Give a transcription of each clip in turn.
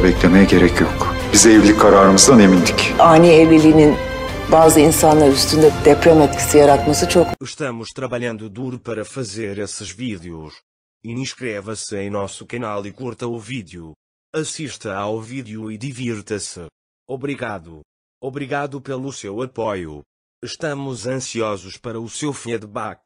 beklemeye gerek yok. Biz evlilik kararımızdan emindik. Ani evliliğinin bazı insanlar üstünde deprem etkisi yaratması çok... Estamos trabalhando duro para fazer esses vídeos. Inscreva-se em nosso canal e curta o vídeo. Assista ao vídeo e divirta-se. Obrigado. Obrigado pelo seu apoio. Estamos ansiosos para o seu feedback.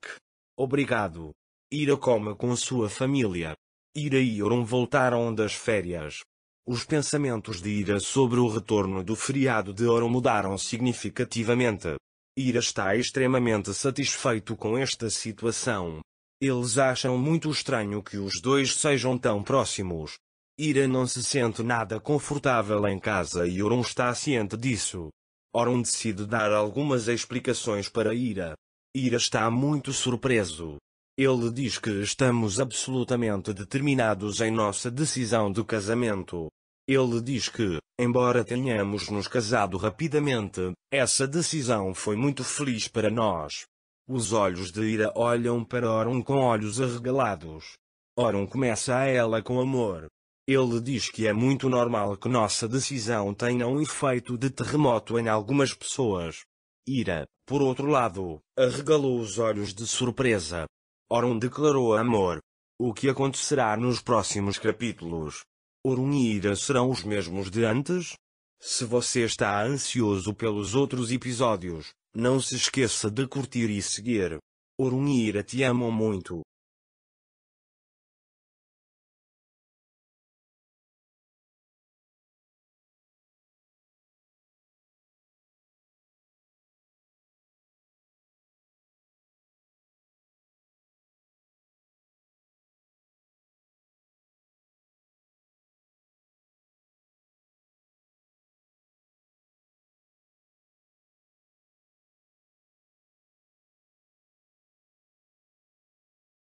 Obrigado. Ira coma com sua família. Ira e Oron voltaram das férias. Os pensamentos de Ira sobre o retorno do feriado de Ouro mudaram significativamente. Ira está extremamente satisfeito com esta situação. Eles acham muito estranho que os dois sejam tão próximos. Ira não se sente nada confortável em casa e Oron está ciente disso. Oron decide dar algumas explicações para Ira. Ira está muito surpreso. Ele diz que estamos absolutamente determinados em nossa decisão de casamento. Ele diz que, embora tenhamos nos casado rapidamente, essa decisão foi muito feliz para nós. Os olhos de Ira olham para Oron com olhos arregalados. Oron começa a ela com amor. Ele diz que é muito normal que nossa decisão tenha um efeito de terremoto em algumas pessoas. Ira, por outro lado, arregalou os olhos de surpresa. Oron declarou amor. O que acontecerá nos próximos capítulos? Orun e Ira serão os mesmos de antes? Se você está ansioso pelos outros episódios, não se esqueça de curtir e seguir. Orun e Ira te amam muito.